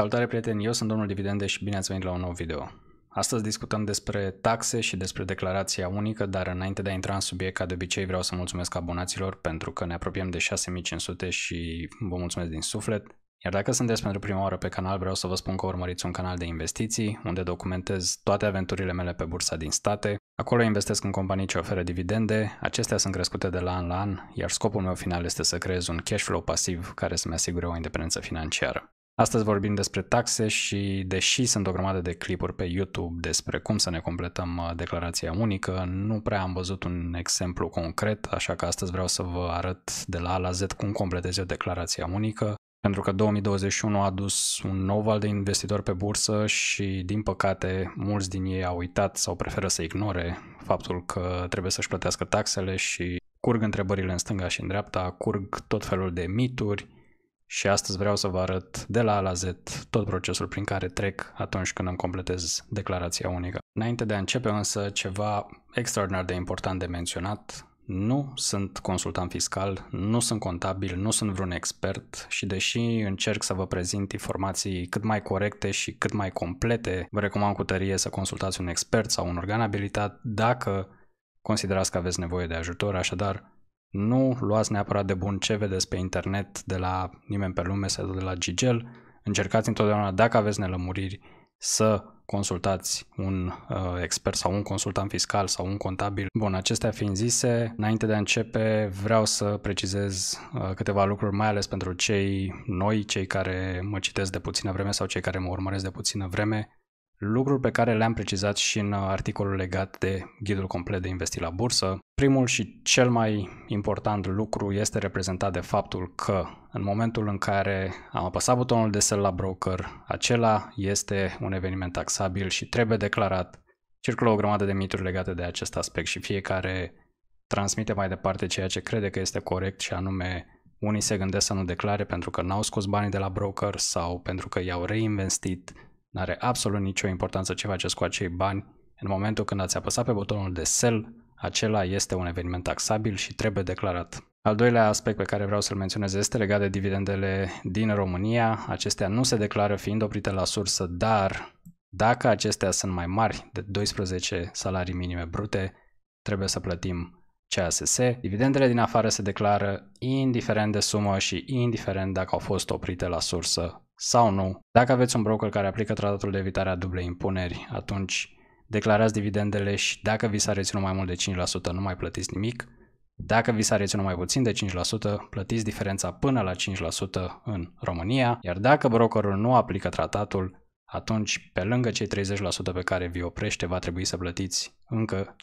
Salutare prieteni, eu sunt domnul Dividende și bine ați venit la un nou video. Astăzi discutăm despre taxe și despre declarația unică, dar înainte de a intra în subiect, ca de obicei vreau să mulțumesc abonaților pentru că ne apropiem de 6500 și vă mulțumesc din suflet. Iar dacă sunteți pentru prima oară pe canal, vreau să vă spun că urmăriți un canal de investiții, unde documentez toate aventurile mele pe bursa din state. Acolo investesc în companii ce oferă dividende, acestea sunt crescute de la an la an, iar scopul meu final este să creez un cash flow pasiv care să-mi asigure o independență financiară. Astăzi vorbim despre taxe și, deși sunt o grămadă de clipuri pe YouTube despre cum să ne completăm uh, declarația unică, nu prea am văzut un exemplu concret, așa că astăzi vreau să vă arăt de la A la Z cum completez eu declarația unică, pentru că 2021 a adus un nou val de investitori pe bursă și, din păcate, mulți din ei au uitat sau preferă să ignore faptul că trebuie să-și plătească taxele și curg întrebările în stânga și în dreapta, curg tot felul de mituri, și astăzi vreau să vă arăt de la A la Z tot procesul prin care trec atunci când îmi completez declarația unică. Înainte de a începe însă ceva extraordinar de important de menționat, nu sunt consultant fiscal, nu sunt contabil, nu sunt vreun expert și deși încerc să vă prezint informații cât mai corecte și cât mai complete, vă recomand cu tărie să consultați un expert sau un organ abilitat dacă considerați că aveți nevoie de ajutor, așadar nu luați neapărat de bun ce vedeți pe internet de la nimeni pe lume sau de la Gigel. Încercați întotdeauna, dacă aveți nelămuriri, să consultați un uh, expert sau un consultant fiscal sau un contabil. Bun, acestea fiind zise, înainte de a începe, vreau să precizez uh, câteva lucruri, mai ales pentru cei noi, cei care mă citesc de puțină vreme sau cei care mă urmăresc de puțină vreme lucruri pe care le-am precizat și în uh, articolul legat de ghidul complet de investi la bursă. Primul și cel mai important lucru este reprezentat de faptul că în momentul în care am apăsat butonul de sell la broker, acela este un eveniment taxabil și trebuie declarat. Circulă o grămadă de mituri legate de acest aspect și fiecare transmite mai departe ceea ce crede că este corect și anume unii se gândesc să nu declare pentru că n-au scos banii de la broker sau pentru că i-au reinvestit N-are absolut nicio importanță ce faceți cu acei bani. În momentul când ați apăsat pe butonul de sell, acela este un eveniment taxabil și trebuie declarat. Al doilea aspect pe care vreau să-l menționez este legat de dividendele din România. Acestea nu se declară fiind oprite la sursă, dar dacă acestea sunt mai mari de 12 salarii minime brute, trebuie să plătim CSS, dividendele din afară se declară indiferent de sumă și indiferent dacă au fost oprite la sursă sau nu. Dacă aveți un broker care aplică tratatul de evitare a dublei impuneri, atunci declarați dividendele și dacă vi s-a reținut mai mult de 5%, nu mai plătiți nimic. Dacă vi s-a reținut mai puțin de 5%, plătiți diferența până la 5% în România, iar dacă brokerul nu aplică tratatul, atunci pe lângă cei 30% pe care vi oprește va trebui să plătiți încă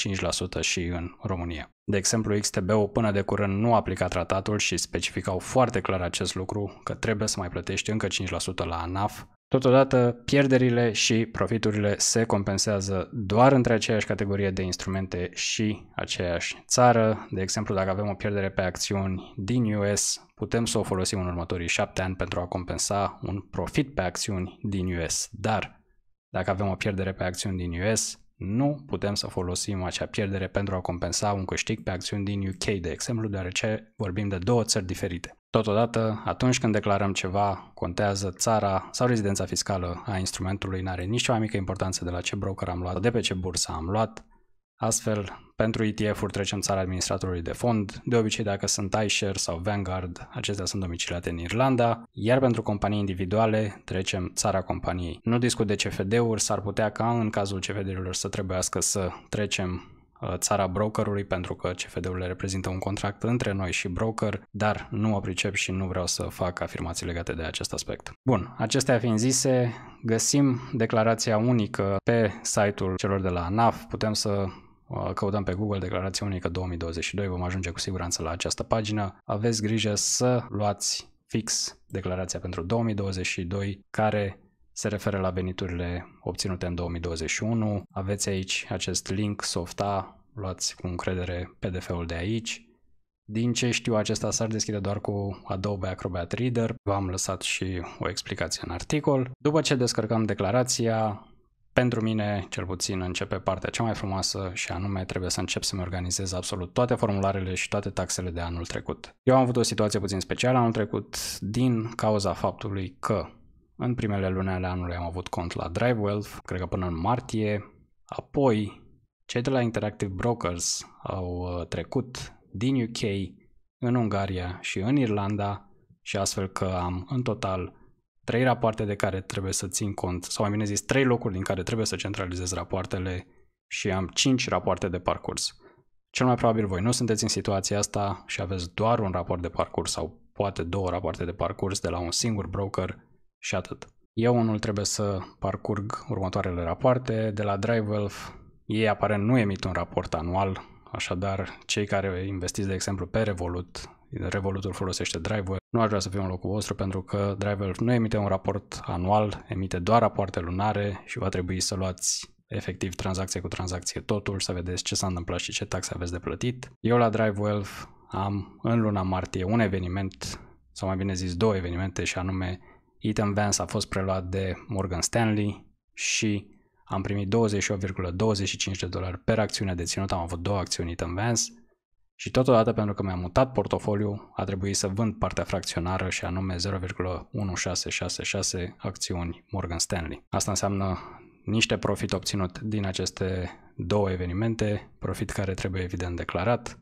5% și în România. De exemplu, XTB-ul până de curând nu aplica tratatul și specificau foarte clar acest lucru că trebuie să mai plătești încă 5% la ANAF. Totodată, pierderile și profiturile se compensează doar între aceeași categorie de instrumente și aceeași țară. De exemplu, dacă avem o pierdere pe acțiuni din US, putem să o folosim în următorii 7 ani pentru a compensa un profit pe acțiuni din US. Dar, dacă avem o pierdere pe acțiuni din US, nu putem să folosim acea pierdere pentru a compensa un câștig pe acțiuni din UK, de exemplu, deoarece vorbim de două țări diferite. Totodată, atunci când declarăm ceva, contează țara sau rezidența fiscală a instrumentului, nu are nicio mai mică importanță de la ce broker am luat, de pe ce bursă am luat, Astfel, pentru ETF-uri trecem țara administratorului de fond, de obicei dacă sunt iShares sau Vanguard, acestea sunt domiciliate în Irlanda, iar pentru companii individuale trecem țara companiei. Nu discut de CFD-uri, s-ar putea ca în cazul CFD-urilor să trebuiască să trecem uh, țara brokerului pentru că CFD-urile reprezintă un contract între noi și broker, dar nu mă pricep și nu vreau să fac afirmații legate de acest aspect. Bun, acestea fiind zise, găsim declarația unică pe site-ul celor de la ANAF, putem să Uh, căutăm pe Google declarația unică 2022, vom ajunge cu siguranță la această pagină. Aveți grijă să luați fix declarația pentru 2022 care se referă la veniturile obținute în 2021. Aveți aici acest link softa, luați cu încredere PDF-ul de aici. Din ce știu, acesta s-ar deschide doar cu Adobe Acrobat Reader. V-am lăsat și o explicație în articol. După ce descărcăm declarația, pentru mine, cel puțin, începe partea cea mai frumoasă și anume trebuie să încep să-mi organizez absolut toate formularele și toate taxele de anul trecut. Eu am avut o situație puțin specială anul trecut din cauza faptului că în primele luni ale anului am avut cont la Drive Wealth, cred că până în martie, apoi cei de la Interactive Brokers au uh, trecut din UK în Ungaria și în Irlanda și astfel că am în total trei rapoarte de care trebuie să țin cont, sau mai bine zis, trei locuri din care trebuie să centralizez rapoartele și am cinci rapoarte de parcurs. Cel mai probabil voi nu sunteți în situația asta și aveți doar un raport de parcurs sau poate două rapoarte de parcurs de la un singur broker și atât. Eu unul trebuie să parcurg următoarele rapoarte. De la DriveWealth, ei aparent nu emit un raport anual, așadar cei care investiți, de exemplu, pe Revolut Revolutul folosește Driver. Nu aș vrea să fie un locul vostru pentru că Driver nu emite un raport anual, emite doar rapoarte lunare și va trebui să luați efectiv tranzacție cu tranzacție totul, să vedeți ce s-a întâmplat și ce taxe aveți de plătit. Eu la Drive am în luna martie un eveniment, sau mai bine zis două evenimente și anume Ethan Vance a fost preluat de Morgan Stanley și am primit 28,25 de dolari per acțiune deținută, am avut două acțiuni Ethan Vance și totodată pentru că mi-am mutat portofoliu, a trebuit să vând partea fracționară și anume 0,1666 acțiuni Morgan Stanley. Asta înseamnă niște profit obținut din aceste două evenimente, profit care trebuie evident declarat,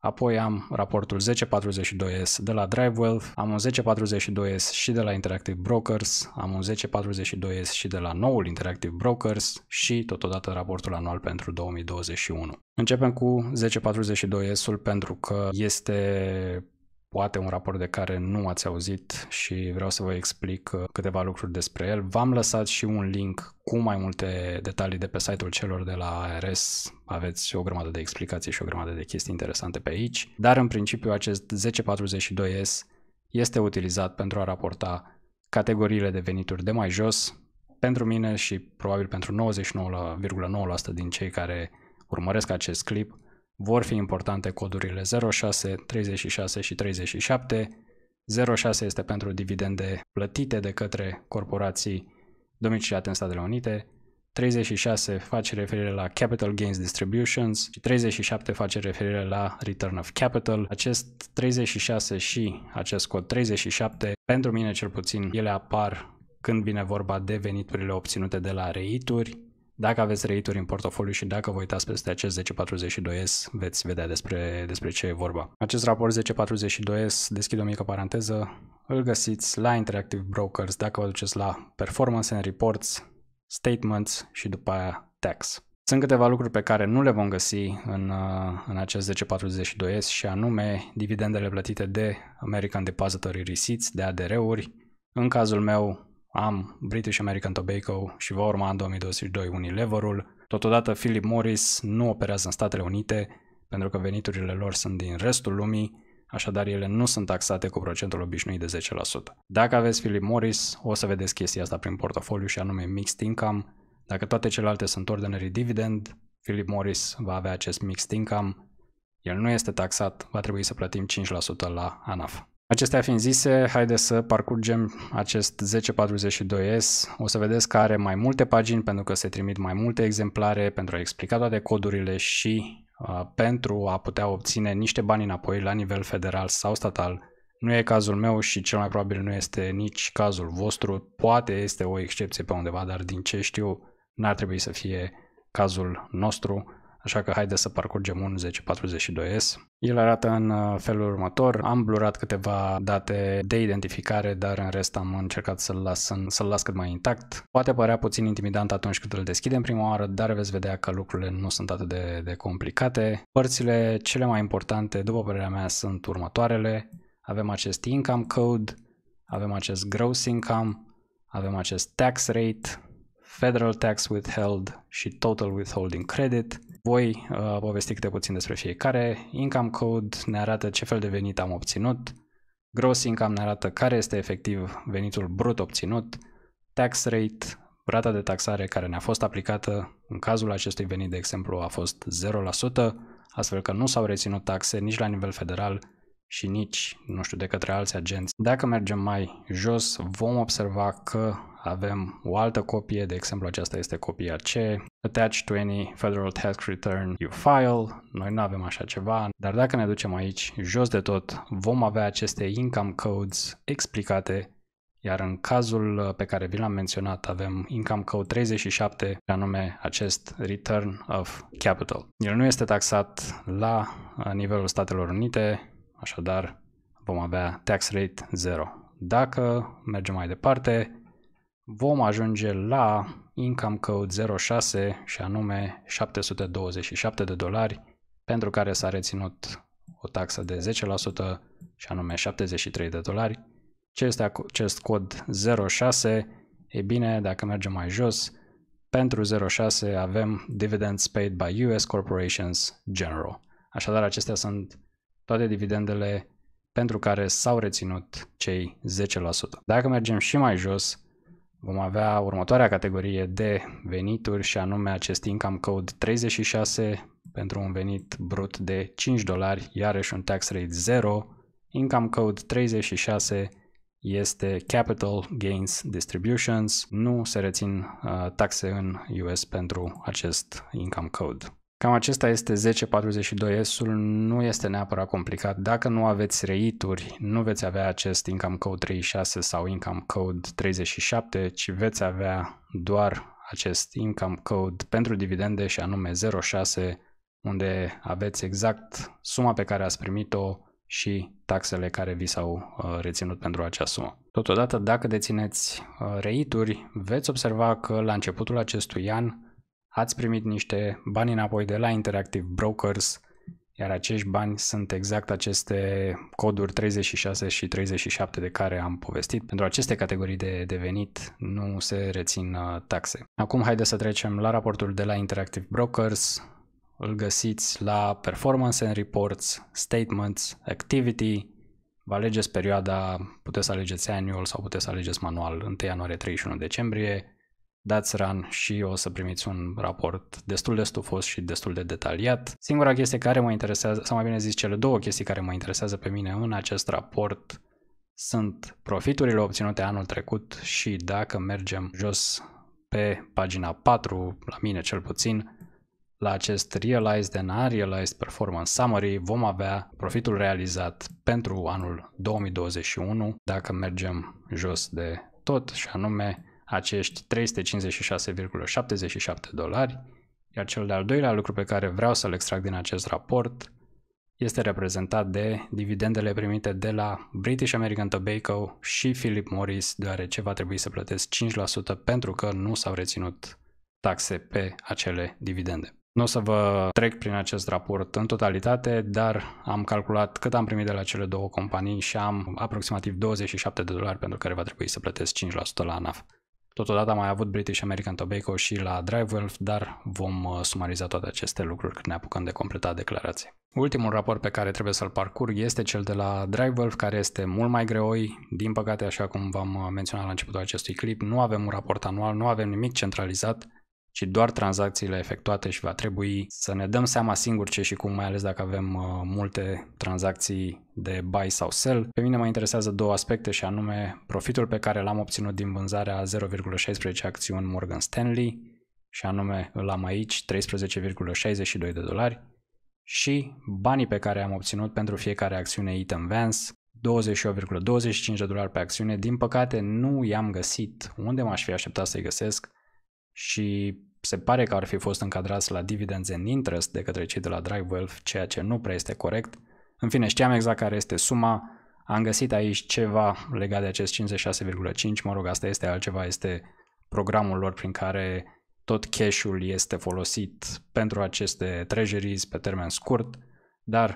Apoi am raportul 1042S de la DriveWealth, am un 1042S și de la Interactive Brokers, am un 1042S și de la noul Interactive Brokers și totodată raportul anual pentru 2021. Începem cu 1042S-ul pentru că este poate un raport de care nu ați auzit și vreau să vă explic uh, câteva lucruri despre el. V-am lăsat și un link cu mai multe detalii de pe site-ul celor de la ARS. Aveți o grămadă de explicații și o grămadă de chestii interesante pe aici, dar în principiu acest 1042S este utilizat pentru a raporta categoriile de venituri de mai jos. Pentru mine și probabil pentru 99,9% din cei care urmăresc acest clip, vor fi importante codurile 06, 36 și 37. 06 este pentru dividende plătite de către corporații domiciliate în Statele Unite, 36 face referire la capital gains distributions și 37 face referire la return of capital. Acest 36 și acest cod 37, pentru mine cel puțin, ele apar când vine vorba de veniturile obținute de la reituri, dacă aveți rate în portofoliu și dacă vă uitați peste acest 1042S, veți vedea despre, despre ce e vorba. Acest raport 1042S, deschid o mică paranteză, îl găsiți la Interactive Brokers dacă vă duceți la Performance and Reports, Statements și după aia Tax. Sunt câteva lucruri pe care nu le vom găsi în, în acest 1042S și anume dividendele plătite de American Depository Receipts, de ADR-uri. În cazul meu, am British American Tobacco și va urma în 2022 Unileverul. Totodată Philip Morris nu operează în Statele Unite pentru că veniturile lor sunt din restul lumii, așadar ele nu sunt taxate cu procentul obișnuit de 10%. Dacă aveți Philip Morris, o să vedeți chestia asta prin portofoliu și anume mixed income. Dacă toate celelalte sunt ordinary dividend, Philip Morris va avea acest mixed income. El nu este taxat, va trebui să plătim 5% la ANAF. Acestea fiind zise, haide să parcurgem acest 1042S. O să vedeți că are mai multe pagini pentru că se trimit mai multe exemplare pentru a explica toate codurile și uh, pentru a putea obține niște bani înapoi la nivel federal sau statal. Nu e cazul meu și cel mai probabil nu este nici cazul vostru. Poate este o excepție pe undeva, dar din ce știu, n-ar trebui să fie cazul nostru așa că haideți să parcurgem un 1042S. El arată în uh, felul următor, am blurat câteva date de identificare, dar în rest am încercat să-l las, în, să las cât mai intact. Poate părea puțin intimidant atunci când îl deschidem prima oară, dar veți vedea că lucrurile nu sunt atât de, de complicate. Părțile cele mai importante, după părerea mea, sunt următoarele. Avem acest income code, avem acest gross income, avem acest tax rate, federal tax withheld și total withholding credit, voi uh, povesti câte puțin despre fiecare. Income Code ne arată ce fel de venit am obținut, Gross Income ne arată care este efectiv venitul brut obținut, Tax Rate, rata de taxare care ne-a fost aplicată, în cazul acestui venit, de exemplu, a fost 0%, astfel că nu s-au reținut taxe nici la nivel federal și nici, nu știu, de către alți agenți. Dacă mergem mai jos, vom observa că avem o altă copie, de exemplu aceasta este copia C, attached to any federal tax return you file, noi nu avem așa ceva, dar dacă ne ducem aici, jos de tot, vom avea aceste income codes explicate iar în cazul uh, pe care vi l-am menționat avem Income Code 37, anume acest Return of Capital. El nu este taxat la uh, nivelul Statelor Unite, așadar vom avea tax rate 0. Dacă mergem mai departe, vom ajunge la income code 06 și anume 727 de dolari pentru care s-a reținut o taxă de 10% și anume 73 de dolari. Ce este acest cod 06? E bine, dacă mergem mai jos, pentru 06 avem Dividends Paid by US Corporations General. Așadar, acestea sunt toate dividendele pentru care s-au reținut cei 10%. Dacă mergem și mai jos, vom avea următoarea categorie de venituri și anume acest income code 36 pentru un venit brut de 5 dolari, iarăși un tax rate 0. Income code 36 este capital gains distributions, nu se rețin uh, taxe în US pentru acest income code. Cam acesta este 1042S-ul, nu este neapărat complicat. Dacă nu aveți reituri, nu veți avea acest Income Code 36 sau Income Code 37, ci veți avea doar acest Income Code pentru dividende și anume 06, unde aveți exact suma pe care ați primit-o și taxele care vi s-au uh, reținut pentru acea sumă. Totodată, dacă dețineți uh, reituri, veți observa că la începutul acestui an ați primit niște bani înapoi de la Interactive Brokers, iar acești bani sunt exact aceste coduri 36 și 37 de care am povestit. Pentru aceste categorii de, de venit nu se rețin uh, taxe. Acum haideți să trecem la raportul de la Interactive Brokers. Îl găsiți la Performance and Reports, Statements, Activity. Vă alegeți perioada, puteți să alegeți annual sau puteți să alegeți manual 1 ianuarie 31 decembrie dați run și o să primiți un raport destul de stufos și destul de detaliat. Singura chestie care mă interesează, sau mai bine zis cele două chestii care mă interesează pe mine în acest raport sunt profiturile obținute anul trecut și dacă mergem jos pe pagina 4, la mine cel puțin, la acest Realized and Unrealized Performance Summary vom avea profitul realizat pentru anul 2021 dacă mergem jos de tot și anume acești 356,77 dolari, iar cel de-al doilea lucru pe care vreau să-l extrag din acest raport este reprezentat de dividendele primite de la British American Tobacco și Philip Morris, deoarece va trebui să plătesc 5% pentru că nu s-au reținut taxe pe acele dividende. Nu o să vă trec prin acest raport în totalitate, dar am calculat cât am primit de la cele două companii și am aproximativ 27 de dolari pentru care va trebui să plătesc 5% la ANAF. Totodată am mai avut British American Tobacco și la DriveWelf, dar vom uh, sumariza toate aceste lucruri când ne apucăm de completat declarații. Ultimul raport pe care trebuie să-l parcurg este cel de la DriveWelf, care este mult mai greoi. Din păcate, așa cum v-am uh, menționat la începutul acestui clip, nu avem un raport anual, nu avem nimic centralizat, ci doar tranzacțiile efectuate și va trebui să ne dăm seama singur ce și cum, mai ales dacă avem uh, multe tranzacții de buy sau sell. Pe mine mă interesează două aspecte și anume profitul pe care l-am obținut din vânzarea 0,16 acțiuni Morgan Stanley și anume îl am aici 13,62 de dolari și banii pe care am obținut pentru fiecare acțiune Eaton Vance 28,25 de dolari pe acțiune. Din păcate nu i-am găsit unde m-aș fi așteptat să-i găsesc și se pare că ar fi fost încadrați la dividends and interest de către cei de la Drive Wealth, ceea ce nu prea este corect. În fine, știam exact care este suma, am găsit aici ceva legat de acest 56,5, mă rog, asta este altceva, este programul lor prin care tot cash-ul este folosit pentru aceste treasuries pe termen scurt, dar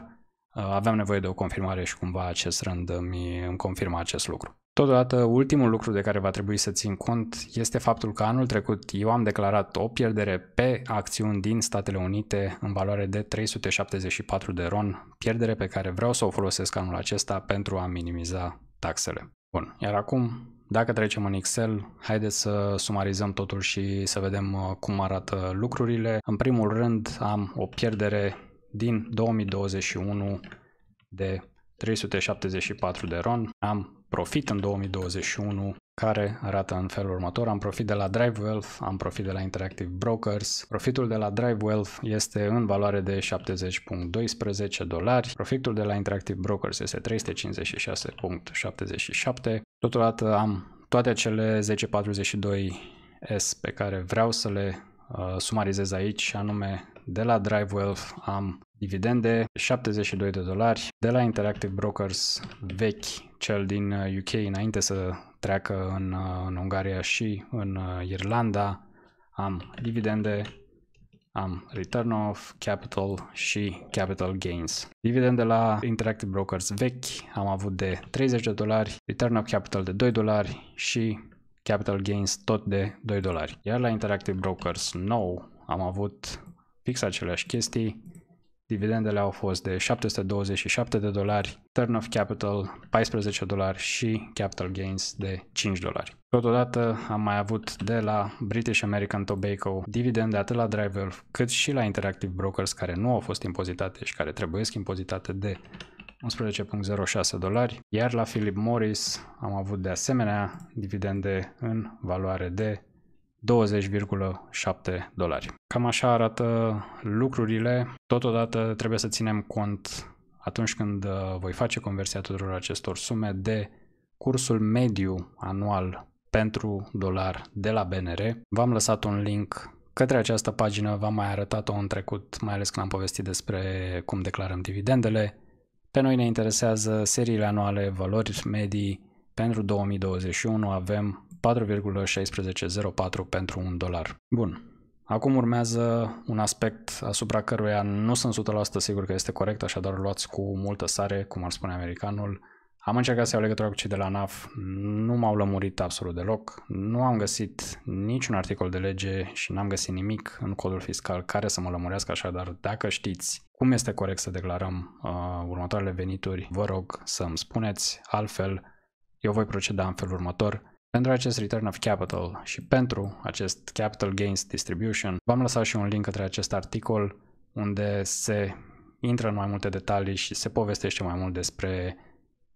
uh, aveam nevoie de o confirmare și cumva acest rând îmi confirmă acest lucru. Totodată, ultimul lucru de care va trebui să țin cont este faptul că anul trecut eu am declarat o pierdere pe acțiuni din Statele Unite în valoare de 374 de RON, pierdere pe care vreau să o folosesc anul acesta pentru a minimiza taxele. Bun, iar acum, dacă trecem în Excel, haideți să sumarizăm totul și să vedem uh, cum arată lucrurile. În primul rând, am o pierdere din 2021 de 374 de RON, am profit în 2021 care arată în felul următor. Am profit de la Drive Wealth, am profit de la Interactive Brokers. Profitul de la Drive Wealth este în valoare de 70.12 dolari. Profitul de la Interactive Brokers este 356.77. Totodată am toate acele 1042S pe care vreau să le uh, sumarizez aici, anume de la Drive Wealth am dividende, 72 de dolari de la Interactive Brokers vechi, cel din UK uh, înainte să treacă în, uh, în Ungaria și în uh, Irlanda. Am dividende, am return of capital și capital gains. Dividende la Interactive Brokers vechi am avut de 30 de dolari, return of capital de 2 dolari și capital gains tot de 2 dolari. Iar la Interactive Brokers nou am avut fix aceleași chestii, Dividendele au fost de 727 de dolari, turn of capital 14 dolari și capital gains de 5 dolari. Totodată am mai avut de la British American Tobacco dividende atât la Driver cât și la Interactive Brokers care nu au fost impozitate și care trebuiesc impozitate de 11.06 dolari, iar la Philip Morris am avut de asemenea dividende în valoare de 20,7 dolari. Cam așa arată lucrurile. Totodată trebuie să ținem cont atunci când uh, voi face conversia tuturor acestor sume de cursul mediu anual pentru dolar de la BNR. V-am lăsat un link către această pagină, v-am mai arătat-o în trecut, mai ales când am povestit despre cum declarăm dividendele. Pe noi ne interesează seriile anuale, valori medii. Pentru 2021 avem 4,1604 pentru un dolar. Bun. Acum urmează un aspect asupra căruia nu sunt 100% sigur că este corect, așadar luați cu multă sare, cum ar spune americanul. Am încercat să iau legătura cu cei de la NAF, nu m-au lămurit absolut deloc, nu am găsit niciun articol de lege și n-am găsit nimic în codul fiscal care să mă lămurească, așadar dacă știți cum este corect să declarăm uh, următoarele venituri, vă rog să îmi spuneți, altfel eu voi proceda în felul următor – pentru acest return of capital și pentru acest capital gains distribution, v-am lăsat și un link către acest articol unde se intră în mai multe detalii și se povestește mai mult despre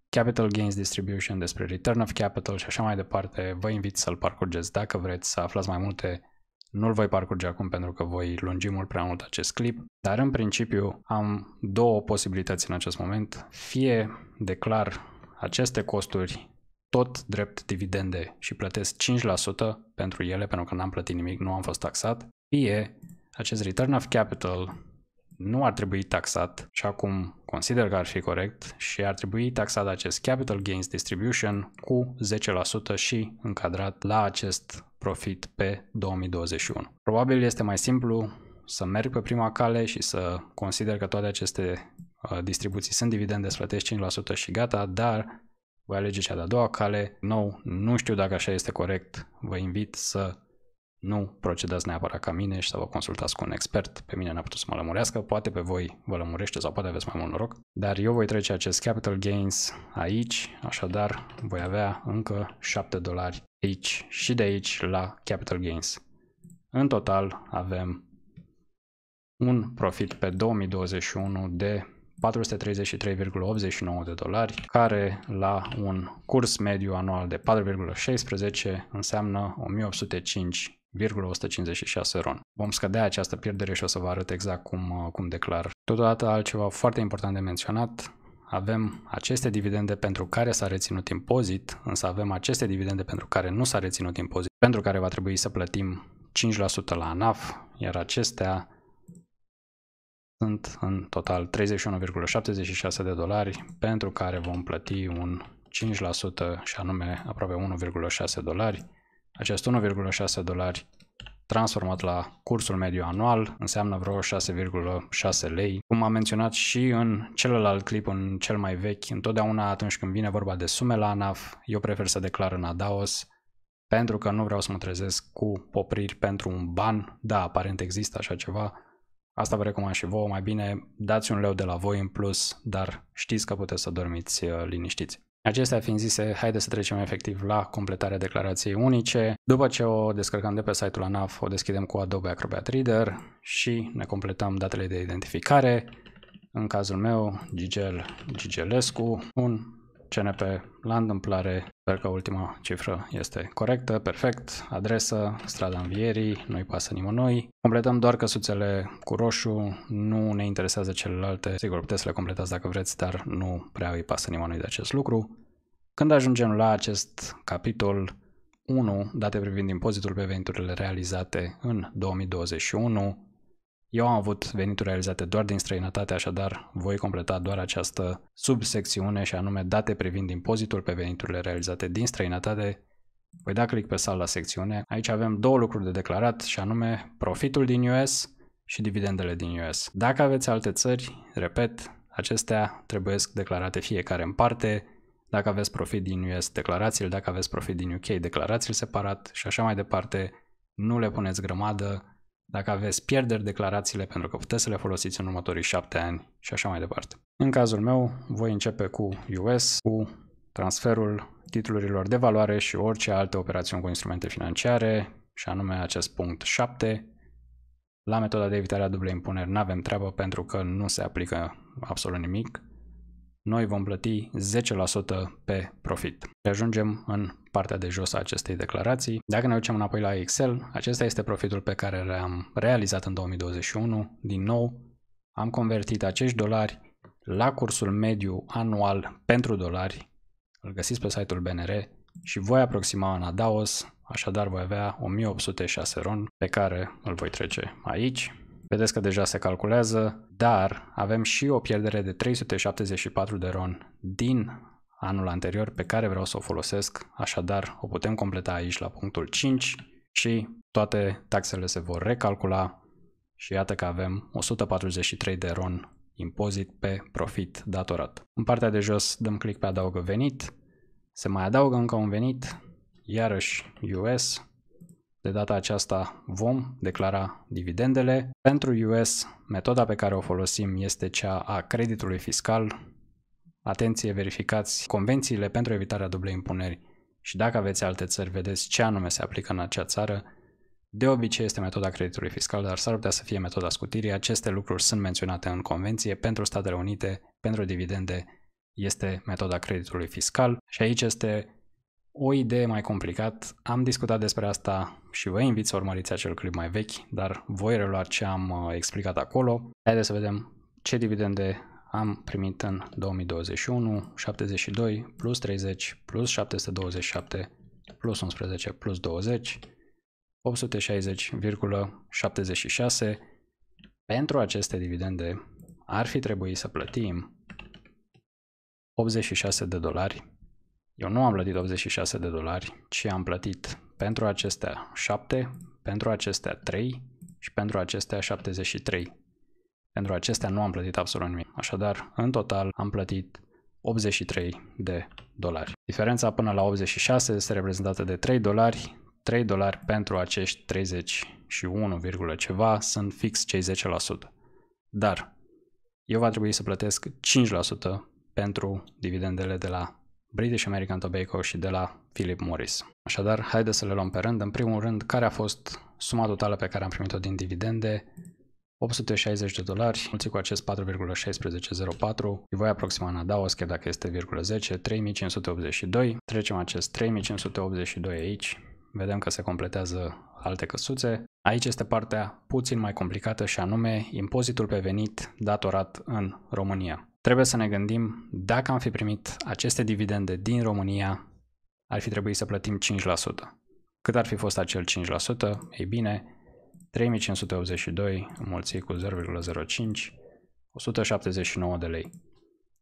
capital gains distribution, despre return of capital și așa mai departe. Vă invit să-l parcurgeți dacă vreți să aflați mai multe. Nu-l voi parcurge acum pentru că voi lungi mult prea mult acest clip, dar în principiu am două posibilități în acest moment. Fie declar aceste costuri tot drept dividende și plătesc 5% pentru ele, pentru că n-am plătit nimic, nu am fost taxat, fie acest return of capital nu ar trebui taxat și acum consider că ar fi corect și ar trebui taxat acest capital gains distribution cu 10% și încadrat la acest profit pe 2021. Probabil este mai simplu să merg pe prima cale și să consider că toate aceste uh, distribuții sunt dividende, să plătești 5% și gata, dar voi alege cea de-a doua cale. Nou, nu știu dacă așa este corect, vă invit să nu procedați neapărat ca mine și să vă consultați cu un expert. Pe mine n-a putut să mă lămurească, poate pe voi vă lămurește sau poate aveți mai mult noroc. Dar eu voi trece acest capital gains aici, așadar voi avea încă 7 dolari aici și de aici la capital gains. În total avem un profit pe 2021 de 433,89 de dolari, care la un curs mediu anual de 4,16 înseamnă 1805 1,156 RON. Vom scădea această pierdere și o să vă arăt exact cum, uh, cum declar. Totodată altceva foarte important de menționat, avem aceste dividende pentru care s-a reținut impozit, însă avem aceste dividende pentru care nu s-a reținut impozit, pentru care va trebui să plătim 5% la ANAF, iar acestea sunt în total 31,76 de dolari pentru care vom plăti un 5% și anume aproape 1,6 dolari. Acest 1,6 dolari transformat la cursul mediu anual înseamnă vreo 6,6 lei. Cum am menționat și în celălalt clip, în cel mai vechi, întotdeauna atunci când vine vorba de sume la ANAF, eu prefer să declar în ADAOS pentru că nu vreau să mă trezesc cu popriri pentru un ban. Da, aparent există așa ceva, Asta vă recomand și vouă, mai bine dați un leu de la voi în plus, dar știți că puteți să dormiți uh, liniștiți. Acestea fiind zise, haideți să trecem efectiv la completarea declarației unice. După ce o descărcăm de pe site-ul ANAF, o deschidem cu Adobe Acrobat Reader și ne completăm datele de identificare. În cazul meu, Gigel Gigelescu, un CNP la întâmplare. Sper că ultima cifră este corectă, perfect, adresă, strada învierii, nu-i pasă nimănui. Completăm doar căsuțele cu roșu, nu ne interesează celelalte, sigur puteți să le completați dacă vreți, dar nu prea îi pasă nimănui de acest lucru. Când ajungem la acest capitol 1, date privind impozitul pe veniturile realizate în 2021, eu am avut venituri realizate doar din străinătate, așadar voi completa doar această subsecțiune și anume date privind impozitul pe veniturile realizate din străinătate. Voi da click pe sal la secțiune. Aici avem două lucruri de declarat și anume profitul din US și dividendele din US. Dacă aveți alte țări, repet, acestea trebuie declarate fiecare în parte. Dacă aveți profit din US, declarați-l. Dacă aveți profit din UK, declarați-l separat și așa mai departe. Nu le puneți grămadă dacă aveți pierderi, declarațiile pentru că puteți să le folosiți în următorii 7 ani și așa mai departe. În cazul meu, voi începe cu US, cu transferul titlurilor de valoare și orice alte operațiuni cu instrumente financiare, și anume acest punct 7. La metoda de evitare a dublei impuneri nu avem treabă pentru că nu se aplică absolut nimic noi vom plăti 10% pe profit. Ajungem în partea de jos a acestei declarații. Dacă ne ducem înapoi la Excel, acesta este profitul pe care l-am realizat în 2021. Din nou, am convertit acești dolari la cursul mediu anual pentru dolari, îl găsiți pe site-ul BNR și voi aproxima în adaos, așadar voi avea 1806 ron pe care îl voi trece aici Vedeți că deja se calculează, dar avem și o pierdere de 374 de RON din anul anterior pe care vreau să o folosesc, așadar o putem completa aici la punctul 5 și toate taxele se vor recalcula și iată că avem 143 de RON impozit pe profit datorat. În partea de jos dăm click pe adaugă venit, se mai adaugă încă un venit, iarăși US, de data aceasta vom declara dividendele. Pentru US, metoda pe care o folosim este cea a creditului fiscal. Atenție, verificați convențiile pentru evitarea dublei impuneri și dacă aveți alte țări, vedeți ce anume se aplică în acea țară. De obicei este metoda creditului fiscal, dar s-ar putea să fie metoda scutirii. Aceste lucruri sunt menționate în convenție pentru Statele Unite, pentru dividende este metoda creditului fiscal și aici este o idee mai complicat. Am discutat despre asta și vă invit să urmăriți acel clip mai vechi, dar voi relua ce am uh, explicat acolo. Haideți să vedem ce dividende am primit în 2021, 72 plus 30 plus 727 plus 11 plus 20, 860,76. Pentru aceste dividende ar fi trebuit să plătim 86 de dolari eu nu am plătit 86 de dolari, ci am plătit pentru acestea 7, pentru acestea 3 și pentru acestea 73. Pentru acestea nu am plătit absolut nimic. Așadar, în total am plătit 83 de dolari. Diferența până la 86 este reprezentată de 3 dolari, 3 dolari pentru acești 31, ceva sunt fix cei 10%. Dar eu va trebui să plătesc 5% pentru dividendele de la British American Tobacco și de la Philip Morris. Așadar, haideți să le luăm pe rând. În primul rând, care a fost suma totală pe care am primit-o din dividende? 860 de dolari, mulți cu acest 4,1604, îi voi aproxima în adaos, chiar dacă este 10, 3582, trecem acest 3582 aici, vedem că se completează alte căsuțe. Aici este partea puțin mai complicată și anume impozitul pe venit datorat în România. Trebuie să ne gândim, dacă am fi primit aceste dividende din România, ar fi trebuit să plătim 5%. Cât ar fi fost acel 5%? Ei bine, 3582 înmulțit cu 0,05, 179 de lei.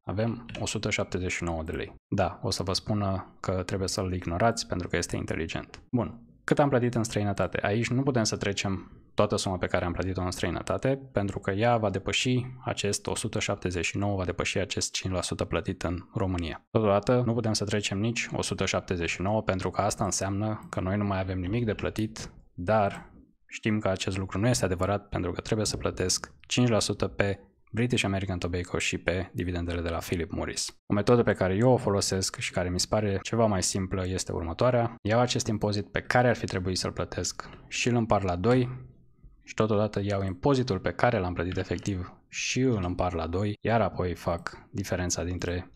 Avem 179 de lei. Da, o să vă spună că trebuie să-l ignorați pentru că este inteligent. Bun, cât am plătit în străinătate? Aici nu putem să trecem toată suma pe care am plătit-o în străinătate, pentru că ea va depăși acest 179, va depăși acest 5% plătit în România. Totodată, nu putem să trecem nici 179, pentru că asta înseamnă că noi nu mai avem nimic de plătit, dar știm că acest lucru nu este adevărat pentru că trebuie să plătesc 5% pe British American Tobacco și pe dividendele de la Philip Morris. O metodă pe care eu o folosesc și care mi se pare ceva mai simplă este următoarea. Iau acest impozit pe care ar fi trebuit să-l plătesc și îl împar la 2 și totodată iau impozitul pe care l-am plătit efectiv și îl împar la 2, iar apoi fac diferența dintre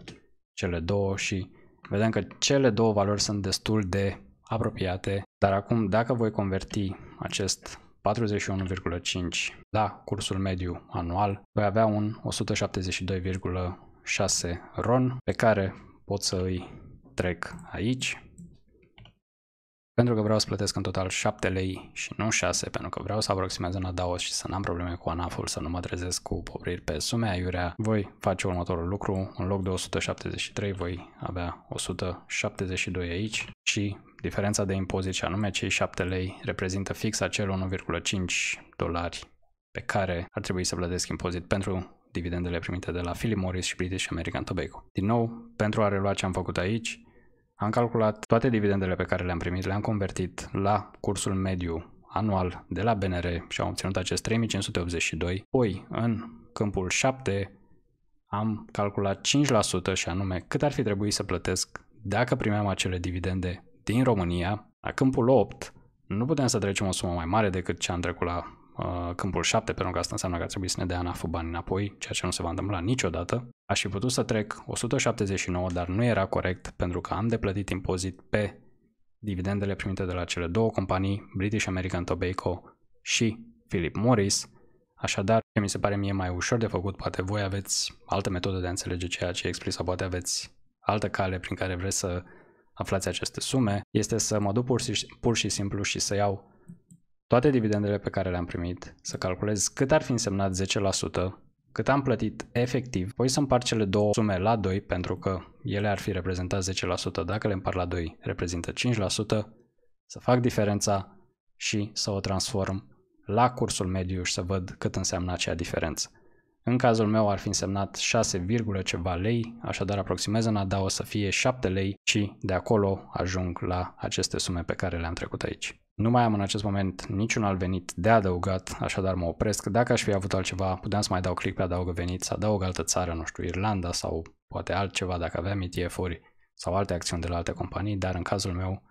cele două și vedem că cele două valori sunt destul de apropiate, dar acum dacă voi converti acest 41,5 la cursul mediu anual, voi avea un 172,6 RON pe care pot să îi trec aici pentru că vreau să plătesc în total 7 lei și nu 6, pentru că vreau să aproximez în adaos și să n-am probleme cu anaful, să nu mă trezesc cu popriri pe sume aiurea, voi face următorul lucru. În loc de 173 voi avea 172 aici și diferența de impozit și anume cei 7 lei reprezintă fix acel 1,5 dolari pe care ar trebui să plătesc impozit pentru dividendele primite de la Philip Morris și British American Tobacco. Din nou, pentru a relua ce am făcut aici, am calculat toate dividendele pe care le-am primit, le-am convertit la cursul mediu anual de la BNR și am obținut acest 3582. Poi, în câmpul 7, am calculat 5% și anume cât ar fi trebuit să plătesc dacă primeam acele dividende din România. La câmpul 8, nu putem să trecem o sumă mai mare decât ce am trecut la uh, câmpul 7, pentru că asta înseamnă că ar trebui să ne dea ANAF bani înapoi, ceea ce nu se va întâmpla niciodată. Aș fi putut să trec 179, dar nu era corect pentru că am de plătit impozit pe dividendele primite de la cele două companii, British American Tobacco și Philip Morris, așadar ce mi se pare mie mai ușor de făcut, poate voi aveți altă metodă de a înțelege ceea ce explic sau poate aveți altă cale prin care vreți să aflați aceste sume, este să mă duc pur și, pur și simplu și să iau toate dividendele pe care le-am primit, să calculez cât ar fi însemnat 10% cât am plătit efectiv, voi să împar cele două sume la 2 pentru că ele ar fi reprezentat 10%, dacă le împar la 2 reprezintă 5%, să fac diferența și să o transform la cursul mediu și să văd cât înseamnă acea diferență. În cazul meu ar fi însemnat 6, ceva lei, așadar aproximez în ADA o să fie 7 lei și de acolo ajung la aceste sume pe care le-am trecut aici. Nu mai am în acest moment niciun alt venit de adăugat, așadar mă opresc. Dacă aș fi avut altceva, puteam să mai dau click pe adaugă venit, să adaug altă țară, nu știu, Irlanda sau poate altceva dacă aveam ETF-uri sau alte acțiuni de la alte companii, dar în cazul meu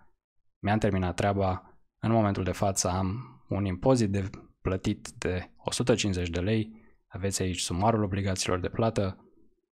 mi-am terminat treaba. În momentul de față am un impozit de plătit de 150 de lei, aveți aici sumarul obligațiilor de plată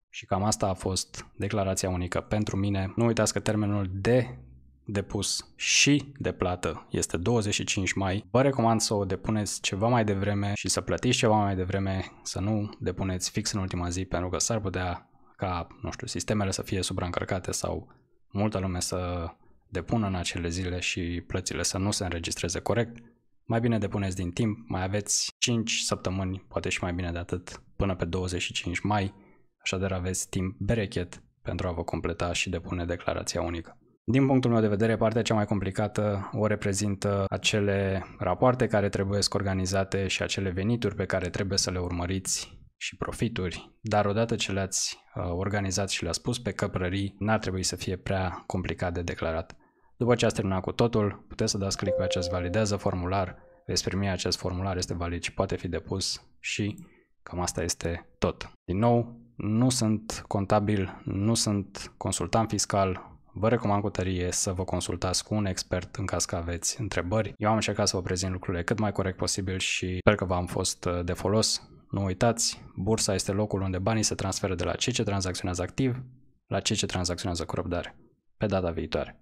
și cam asta a fost declarația unică pentru mine. Nu uitați că termenul de depus și de plată este 25 mai, vă recomand să o depuneți ceva mai devreme și să plătiți ceva mai devreme, să nu depuneți fix în ultima zi pentru că s-ar putea ca, nu știu, sistemele să fie supraîncărcate sau multă lume să depună în acele zile și plățile să nu se înregistreze corect, mai bine depuneți din timp, mai aveți 5 săptămâni, poate și mai bine de atât, până pe 25 mai, așadar aveți timp berechet pentru a vă completa și depune declarația unică. Din punctul meu de vedere, partea cea mai complicată o reprezintă acele rapoarte care trebuie organizate și acele venituri pe care trebuie să le urmăriți și profituri, dar odată ce le-ați uh, organizat și le-ați pus pe căprării, n-ar trebui să fie prea complicat de declarat. După ce ați terminat cu totul, puteți să dați click pe acest validează formular, veți primi acest formular, este valid și poate fi depus și cam asta este tot. Din nou, nu sunt contabil, nu sunt consultant fiscal, Vă recomand cu tărie să vă consultați cu un expert în caz că aveți întrebări. Eu am încercat să vă prezint lucrurile cât mai corect posibil și sper că v-am fost uh, de folos. Nu uitați, bursa este locul unde banii se transferă de la cei ce tranzacționează activ la cei ce tranzacționează cu răbdare. Pe data viitoare!